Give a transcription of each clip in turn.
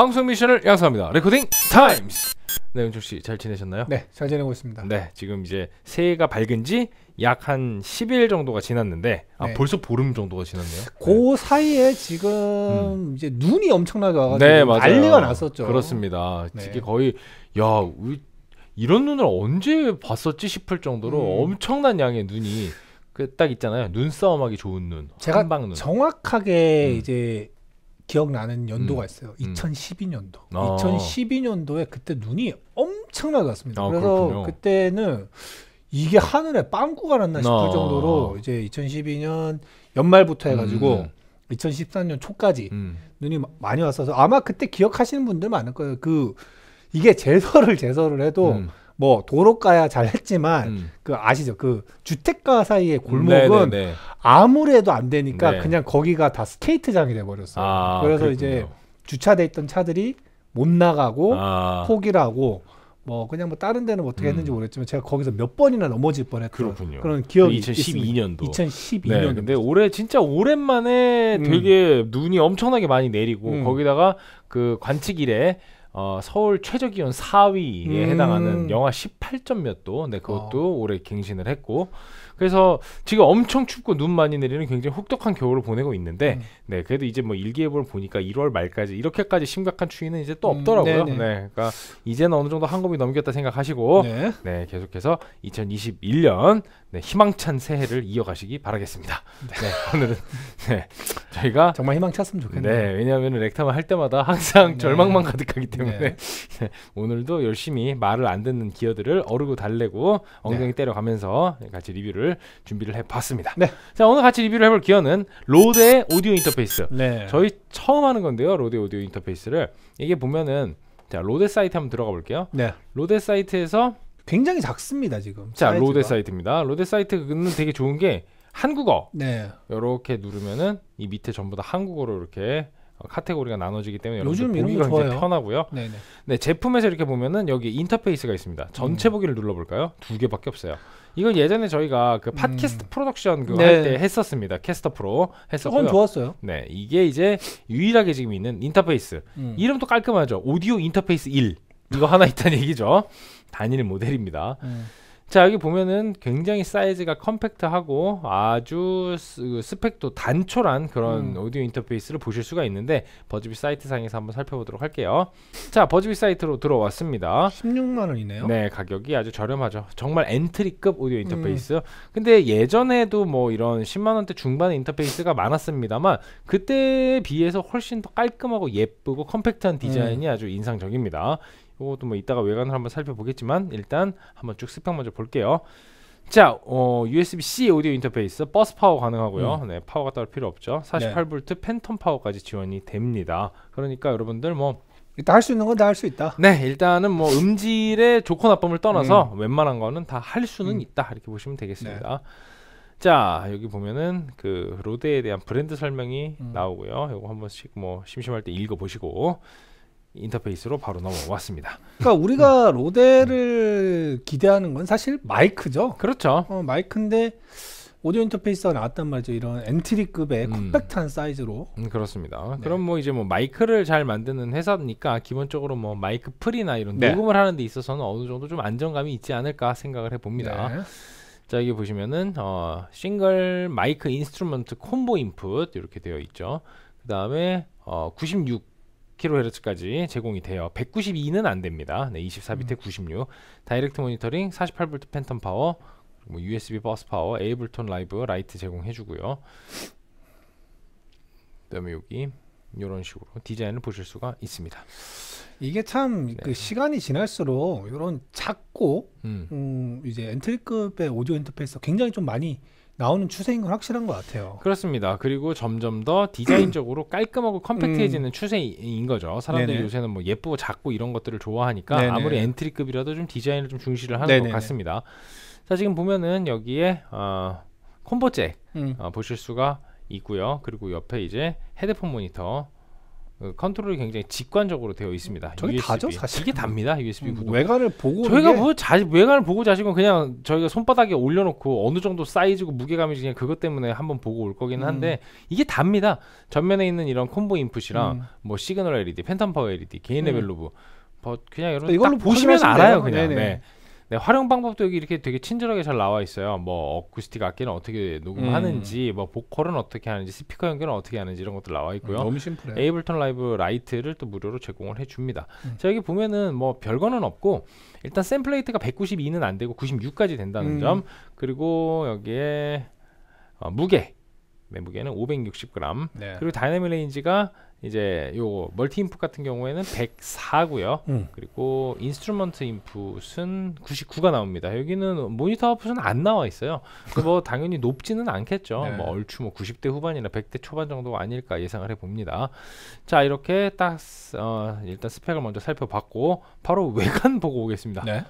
방송 미션을 양성합니다 레코딩 타임스. 네, 윤철 씨 잘 지내셨나요? 네, 잘 지내고 있습니다. 네, 지금 이제 새해가 밝은 지 약 한 10일 정도가 지났는데 아, 네. 벌써 보름 정도가 지났네요. 그 네. 사이에 지금 음. 이제 눈이 엄청나게 와가지고 네, 맞아요. 난리가 났었죠. 그렇습니다. 네. 이게 거의 야 이런 눈을 언제 봤었지 싶을 정도로 음. 엄청난 양의 눈이 그딱 있잖아요. 눈싸움하기 좋은 눈. 제가 방 눈. 정확하게 음. 이제 기억나는 연도가 음. 있어요. 2012년도. 음. 아. 2012년도에 그때 눈이 엄청나게 왔습니다. 아, 그래서 그렇군요. 그때는 이게 하늘에 빵꾸가 났나 싶을 아. 정도로 이제 2012년 연말부터 해가지고 2013년 음, 초까지 눈이 많이 왔어서 아마 그때 기억하시는 분들 많을 거예요. 그 이게 제설을 제설을 해도 음. 뭐 도로가야 잘했지만 음. 그 아시죠 그 주택가 사이의 골목은 네네네. 네, 네. 아무래도 안 되니까 네. 그냥 거기가 다 스케이트장이 돼버렸어요 아, 그래서 그렇군요. 이제 주차돼 있던 차들이 못 나가고 아. 포기를 하고 뭐 그냥 뭐 다른 데는 뭐 어떻게 음. 했는지 모르겠지만 제가 거기서 몇 번이나 넘어질 뻔했던 그요 그런 기억이 2012년도. 있습니다. 2012년도. 네, 근데 올해 진짜 오랜만에 음. 되게 눈이 엄청나게 많이 내리고 음. 거기다가 그 관측일에 어, 서울 최저기온 4위에 음. 해당하는 영하 18점 몇 도. 네, 그것도 어. 올해 갱신을 했고 그래서 지금 엄청 춥고 눈 많이 내리는 굉장히 혹독한 겨울을 보내고 있는데 음. 네 그래도 이제 뭐 일기예보를 보니까 1월 말까지 이렇게까지 심각한 추위는 이제 또 음, 없더라고요. 음, 네 그러니까 이제는 어느 정도 한검이 넘겼다 생각하시고 네, 네 계속해서 2021년 네, 희망찬 새해를 이어가시기 바라겠습니다. 네. 네, 오늘은 네, 저희가 정말 희망찼으면 좋겠네요. 네, 왜냐하면 렉타만 할 때마다 항상 네. 절망만 가득하기 때문에 네. 네. 오늘도 열심히 말을 안 듣는 기어들을 어르고 달래고 엉덩이 때려가면서 같이 리뷰를 기어를 준비를 해봤습니다. 네. 자 오늘 같이 리뷰를 해볼 기어는 로데 오디오 인터페이스. 네. 저희 처음 하는 건데요. 로데 오디오 인터페이스를 이게 보면은 자 로데 사이트 한번 들어가 볼게요. 네. 로데 사이트에서 굉장히 작습니다 지금. 자 사이즈가. 로데 사이트입니다. 로데 사이트는 되게 좋은 게 한국어. 네. 이렇게 누르면은 이 밑에 전부 다 한국어로 이렇게 카테고리가 나눠지기 때문에 요즘 보기가 굉장히 편하고요. 네네. 네 제품에서 이렇게 보면은 여기 인터페이스가 있습니다. 전체 음. 보기를 눌러볼까요? 두 개밖에 없어요. 이건 예전에 저희가 그 음. 팟캐스트 음. 프로덕션 그 할때 네. 했었습니다. 캐스터 프로 했었고요. 그건 좋았어요. 네 이게 이제 유일하게 지금 있는 인터페이스 음. 이름도 깔끔하죠. 오디오 인터페이스 1 이거 하나 있다는 얘기죠. 단일 모델입니다. 음. 자 여기 보면은 굉장히 사이즈가 컴팩트하고 아주 그 스펙도 단촐한 그런 음. 오디오 인터페이스를 보실 수가 있는데 버즈비 사이트 상에서 한번 살펴보도록 할게요 자 버즈비 사이트로 들어왔습니다 16만원이네요 네 가격이 아주 저렴하죠 정말 엔트리급 오디오 음. 인터페이스 음. 근데 예전에도 뭐 이런 10만원대 중반의 인터페이스가 많았습니다만 그때에 비해서 훨씬 더 깔끔하고 예쁘고 컴팩트한 디자인이 음. 아주 인상적입니다 이것도 뭐 이따가 외관을 한번 살펴보겠지만 일단 한번 쭉 스펙 먼저 볼게요. 자, 어, USB-C 오디오 인터페이스, 버스 파워 가능하고요. 음. 네, 파워가 따로 필요 없죠. 48V 네. 팬텀 파워까지 지원이 됩니다. 그러니까 여러분들 뭐 일단 할 수 있는 건 다 할 수 있다. 네, 일단은 뭐 음질의 좋고 나쁨을 떠나서 음. 웬만한 거는 다 할 수는 음. 있다 이렇게 보시면 되겠습니다. 네. 자 여기 보면은 그 로데에 대한 브랜드 설명이 음. 나오고요. 이거 한 번씩 뭐 심심할 때 읽어보시고 인터페이스로 바로 넘어왔습니다. 그러니까 우리가 로데를 음. 기대하는 건 사실 마이크죠. 그렇죠. 어, 마이크인데 오디오 인터페이스가 나왔단 말이죠. 이런 엔트리급의 음. 컴팩트한 사이즈로. 음, 그렇습니다. 네. 그럼 뭐 이제 뭐 마이크를 잘 만드는 회사니까 기본적으로 뭐 마이크 풀이나 이런 네. 녹음을 하는 데 있어서는 어느 정도 좀 안정감이 있지 않을까 생각을 해봅니다. 네. 자 여기 보시면은 어, 싱글 마이크 인스트루먼트 콤보 인풋 이렇게 되어 있죠. 그 다음에 어, 96 kHz까지 제공이 돼요. 192는 안 됩니다. 네, 2 4비트 음. 96. 다이렉트 모니터링, 48V 팬텀 파워, 뭐 USB 버스 파워, 에이블톤 라이브 라이트 제공해 주고요. 그다음에 여기 이런 식으로 디자인을 보실 수가 있습니다. 이게 참그 네. 그 시간이 지날수록 이런 작고 음. 음 이제 엔트리급의 오디오 인터페이스 굉장히 좀 많이 나오는 추세인 건 확실한 것 같아요. 그렇습니다. 그리고 점점 더 디자인적으로 깔끔하고 컴팩트해지는 음. 추세인 거죠. 사람들이 네네. 요새는 뭐 예쁘고 작고 이런 것들을 좋아하니까 네네. 아무리 엔트리급이라도 좀 디자인을 좀 중시를 하는 네네것 같습니다. 자 지금 보면은 여기에 어, 콤보잭 음. 어, 보실 수가 있고요. 그리고 옆에 이제 헤드폰 모니터 어, 컨트롤이 굉장히 직관적으로 되어 있습니다. 저게 USB. 다죠 사실. 이게 답니다 USB 음, 구동. 외관을 보고 저희가 뭐 자, 외관을 보고 자시고 그냥 저희가 손바닥에 올려놓고 어느 정도 사이즈고 무게감이 그냥 그것 때문에 한번 보고 올 거긴 음. 한데 음. 이게 답니다. 전면에 있는 이런 콤보 인풋이랑 음. 뭐 시그널 LED, 팬텀 파워 LED, 개인 레벨 음. 로브 뭐 그냥 이러니 이걸로 보시면 알아요 그냥. 네. 네, 활용 방법도 여기 이렇게 되게 친절하게 잘 나와 있어요. 뭐 어쿠스틱 악기는 어떻게 녹음하는지, 음. 뭐 보컬은 어떻게 하는지, 스피커 연결은 어떻게 하는지 이런 것들 나와 있고요. 음, 너무 심플해 에이블턴 라이브 라이트를 또 무료로 제공을 해줍니다. 음. 자 여기 보면은 뭐 별거는 없고 일단 샘플레이트가 192는 안 되고 96까지 된다는 음. 점, 그리고 여기에 어, 무게 네, 무게는 560g. 네. 그리고 다이내믹 레인지가 이제 요 멀티 인풋 같은 경우에는 104고요. 음. 그리고 인스트루먼트 인풋은 99가 나옵니다. 여기는 모니터 아웃풋은 안 나와 있어요. 뭐 당연히 높지는 않겠죠. 네. 뭐 얼추 뭐 90대 후반이나 100대 초반 정도가 아닐까 예상을 해 봅니다. 자, 이렇게 딱 어, 일단 스펙을 먼저 살펴봤고 바로 외관 보고 오겠습니다. 네.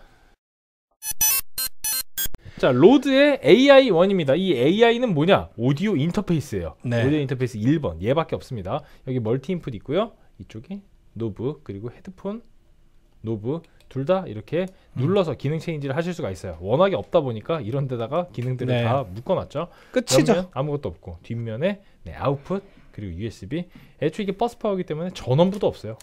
자 로드의 AI 원입니다. 이 AI는 뭐냐? 오디오 인터페이스예요. 네. 오디오 인터페이스 1번 얘밖에 없습니다. 여기 멀티 인풋 있고요. 이쪽에 노브 그리고 헤드폰 노브 둘 다 이렇게 음. 눌러서 기능 체인지를 하실 수가 있어요. 워낙에 없다 보니까 이런 데다가 기능들을 네. 다 묶어놨죠. 끝이죠. 아무것도 없고 뒷면에 네, 아웃풋 그리고 USB. 애초에 이게 버스 파워기 때문에 전원부도 없어요.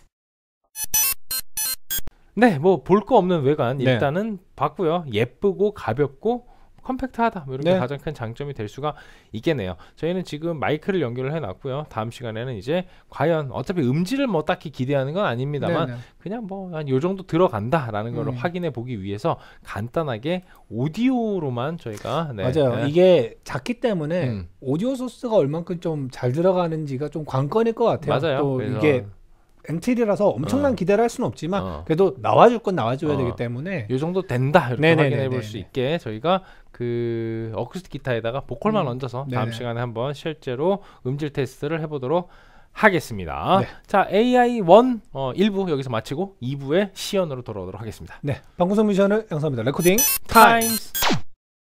네, 뭐 볼 거 없는 외관 네. 일단은 봤고요. 예쁘고 가볍고 컴팩트하다 뭐이런게 네. 가장 큰 장점이 될 수가 있겠네요 저희는 지금 마이크를 연결을 해놨고요 다음 시간에는 이제 과연 어차피 음질을 뭐 딱히 기대하는 건 아닙니다만 네네. 그냥 뭐 한 요 정도 들어간다 라는 걸 음. 확인해 보기 위해서 간단하게 오디오로만 저희가 네. 맞아요 네. 이게 작기 때문에 음. 오디오 소스가 얼만큼 좀 잘 들어가는지가 좀 관건일 것 같아요 맞아요 이게 엔틸이라서 엄청난 어. 기대를 할 수는 없지만 어. 그래도 나와줄 건 나와줘야 되기 어. 때문에 이 정도 된다 이렇게 네네네네. 확인해 볼 수 있게 저희가 그 어쿠스틱 기타에다가 보컬만 음. 얹어서 다음 네네. 시간에 한번 실제로 음질 테스트를 해보도록 하겠습니다. 네. 자, AI1 어, 1부 여기서 마치고 2부에 시연으로 돌아오도록 하겠습니다. 네, 방구석 미션을 양성합니다. 레코딩 타임스! 타임스.